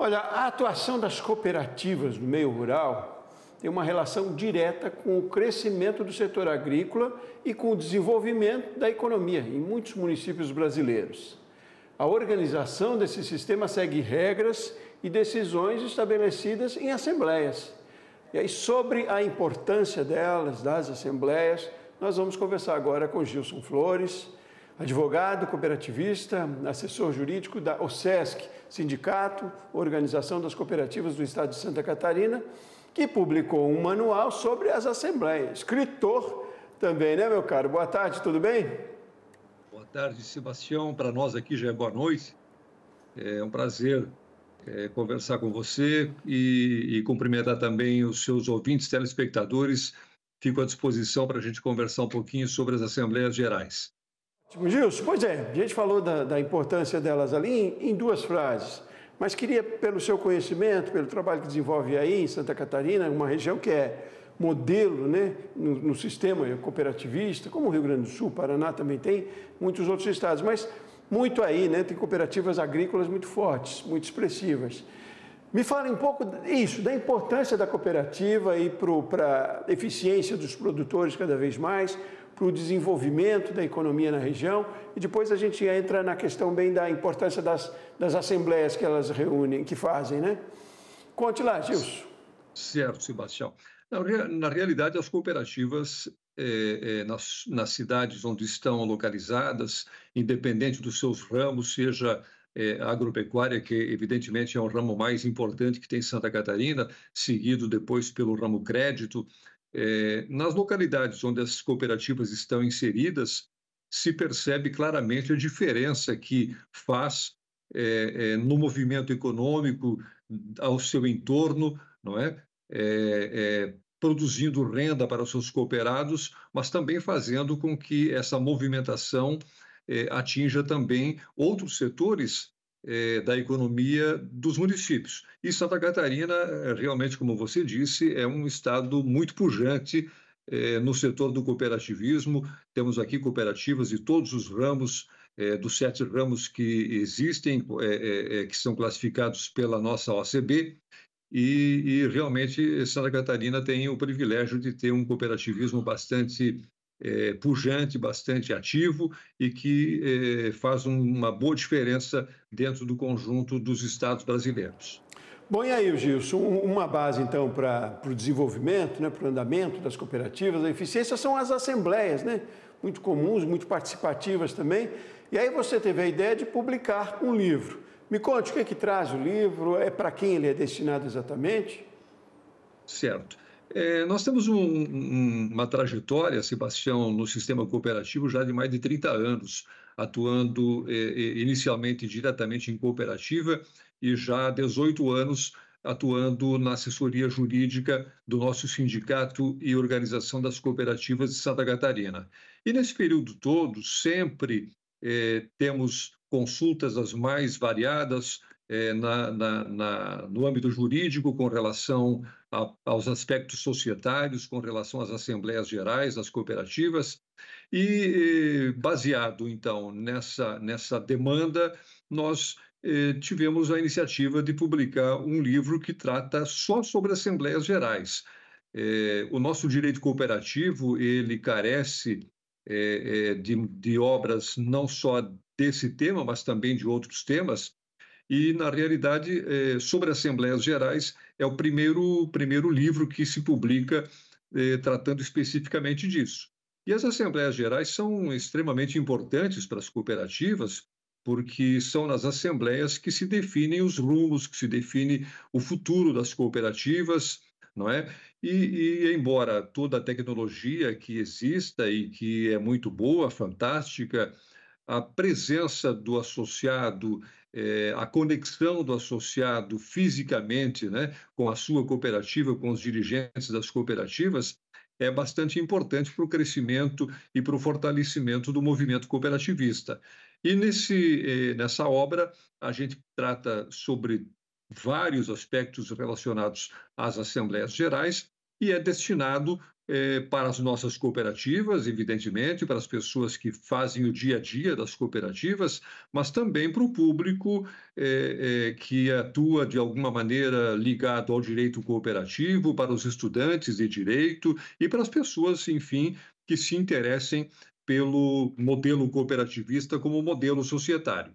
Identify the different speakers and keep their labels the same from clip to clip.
Speaker 1: Olha, a atuação das cooperativas no meio rural tem uma relação direta com o crescimento do setor agrícola e com o desenvolvimento da economia em muitos municípios brasileiros. A organização desse sistema segue regras e decisões estabelecidas em assembleias. E aí, sobre a importância delas, das assembleias, nós vamos conversar agora com Gilson Flores, advogado cooperativista, assessor jurídico da OSESC, Sindicato, Organização das Cooperativas do Estado de Santa Catarina, que publicou um manual sobre as assembleias. Escritor também, né, meu caro? Boa tarde, tudo bem?
Speaker 2: Boa tarde, Sebastião. Para nós aqui já é boa noite. É um prazer é, conversar com você e, e cumprimentar também os seus ouvintes, telespectadores. Fico à disposição para a gente conversar um pouquinho sobre as Assembleias Gerais.
Speaker 1: Tipo, Gilson, pois é, a gente falou da, da importância delas ali em, em duas frases, mas queria, pelo seu conhecimento, pelo trabalho que desenvolve aí em Santa Catarina, uma região que é modelo né, no, no, sistema cooperativista, como o Rio Grande do Sul, Paraná também tem, muitos outros estados, mas muito aí, né, tem cooperativas agrícolas muito fortes, muito expressivas. Me fale um pouco isso, da importância da cooperativa e para a eficiência dos produtores cada vez mais, para o desenvolvimento da economia na região. E depois a gente entra na questão bem da importância das, das assembleias que elas reúnem, que fazem, né? Conte lá, Gilson. Certo, Sebastião. Na, na
Speaker 2: realidade, as cooperativas é, é, nas, nas, cidades onde estão localizadas, independente dos seus ramos, seja é, agropecuária, que evidentemente é um ramo mais importante que tem Santa Catarina, seguido depois pelo ramo crédito, é, nas localidades onde essas cooperativas estão inseridas, se percebe claramente a diferença que faz é, é, no movimento econômico ao seu entorno, não é? é? é produzindo renda para os seus cooperados, mas também fazendo com que essa movimentação é, atinja também outros setores é, da economia dos municípios. E Santa Catarina, é, realmente, como você disse, é um estado muito pujante é, no setor do cooperativismo. Temos aqui cooperativas de todos os ramos, dos sete ramos que existem, que são classificados pela nossa OCB. E, e realmente Santa Catarina tem o privilégio de ter um cooperativismo bastante é, pujante, bastante ativo e que é, faz um, uma boa diferença dentro do conjunto dos estados
Speaker 1: brasileiros. Bom, e aí, Gilson, uma base então para o desenvolvimento, né, para o andamento das cooperativas, a eficiência são as assembleias, né? muito comuns, muito participativas também. E aí você teve a ideia de publicar um livro. Me conte o que é que traz o livro, é para quem ele é destinado exatamente? Certo. É, nós temos um,
Speaker 2: um, uma trajetória, Sebastião, no sistema cooperativo já de mais de 30 anos, atuando é, é, inicialmente diretamente em cooperativa e já há 18 anos atuando na assessoria jurídica do nosso sindicato e organização das cooperativas de Santa Catarina. E nesse período todo, sempre é, temos consultas as mais variadas, é, na, na, na, no âmbito jurídico com relação a, aos aspectos societários, com relação às assembleias gerais, às cooperativas, e baseado então nessa, nessa demanda, nós é, tivemos a iniciativa de publicar um livro que trata só sobre assembleias gerais. É, o nosso direito cooperativo ele carece é, de, de obras não só desse tema, mas também de outros temas, e, na realidade, é, sobre Assembleias Gerais é o primeiro, primeiro livro que se publica é, tratando especificamente disso. E as Assembleias Gerais são extremamente importantes para as cooperativas, porque são nas assembleias que se definem os rumos, que se define o futuro das cooperativas, não é? E, e, embora toda a tecnologia que exista e que é muito boa, fantástica, a presença do associado é, a conexão do associado fisicamente né, com a sua cooperativa, com os dirigentes das cooperativas, é bastante importante para o crescimento e para o fortalecimento do movimento cooperativista. E nesse, é, nessa obra, a gente trata sobre vários aspectos relacionados às assembleias gerais e é destinado é, para as nossas cooperativas, evidentemente, para as pessoas que fazem o dia a dia das cooperativas, mas também para o público é, é, que atua de alguma maneira ligado ao direito cooperativo, para os estudantes de direito e para as pessoas, enfim, que se interessem pelo modelo cooperativista como modelo societário.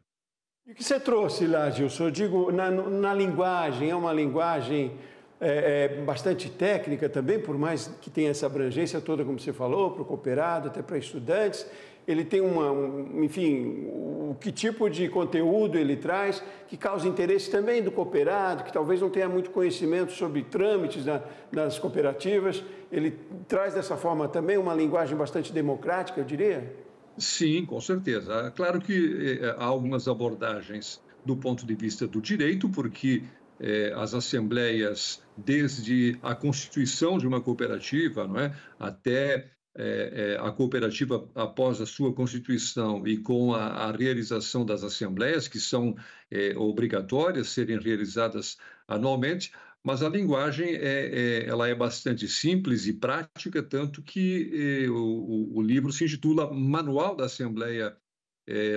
Speaker 1: E o que você trouxe lá, Gilson? Eu digo, na, na linguagem, é uma linguagem é, é, bastante técnica também, por mais que tenha essa abrangência toda, como você falou, para o cooperado, até para estudantes. Ele tem uma, um, enfim, o que tipo de conteúdo ele traz que causa interesse também do cooperado, que talvez não tenha muito conhecimento sobre trâmites nas cooperativas. Ele traz dessa forma também uma linguagem bastante democrática, eu diria?
Speaker 2: Sim, com certeza. Claro que eh, há algumas abordagens do ponto de vista do direito, porque é, as assembleias desde a constituição de uma cooperativa, não é, até é, é, a cooperativa após a sua constituição e com a, a realização das assembleias que são é, obrigatórias serem realizadas anualmente, mas a linguagem é, é, ela é bastante simples e prática, tanto que é, o, o, livro se intitula Manual da Assembleia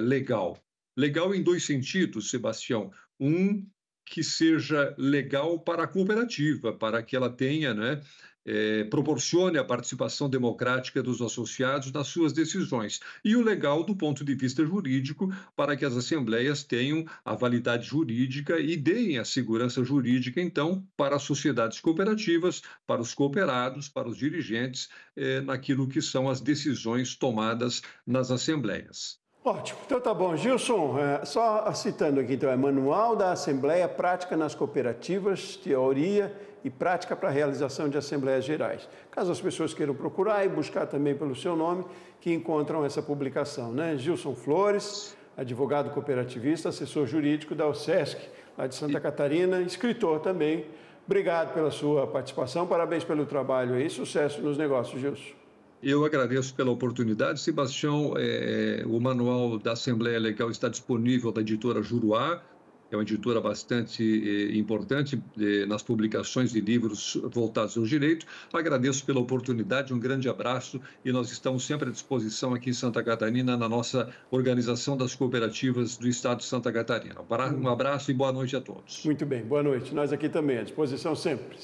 Speaker 2: Legal. Legal em dois sentidos, Sebastião. Um, que seja legal para a cooperativa, para que ela tenha, né, é, proporcione a participação democrática dos associados nas suas decisões. E o legal do ponto de vista jurídico, para que as assembleias tenham a validade jurídica e deem a segurança jurídica, então, para as sociedades cooperativas, para os cooperados, para os dirigentes, é, naquilo que são as decisões tomadas nas assembleias.
Speaker 1: Ótimo, então tá bom. Gilson, é, só citando aqui, então, é Manual da Assembleia Prática nas Cooperativas, Teoria e Prática para a Realização de Assembleias Gerais. Caso as pessoas queiram procurar e buscar também pelo seu nome, que encontram essa publicação, né? Gilson Flores, advogado cooperativista, assessor jurídico da OSESC, lá de Santa Catarina, escritor também. Obrigado pela sua participação, parabéns pelo trabalho aí, sucesso nos negócios, Gilson.
Speaker 2: Eu agradeço pela oportunidade. Sebastião, é, é, o manual da Assembleia Legal está disponível da editora Juruá, é uma editora bastante é, importante é, nas publicações de livros voltados ao direito. Agradeço pela oportunidade, um grande abraço e nós estamos sempre à disposição aqui em Santa Catarina, na nossa Organização das Cooperativas do Estado de Santa Catarina. Um abraço e boa noite a todos.
Speaker 1: Muito bem, boa noite. Nós aqui também, à disposição sempre.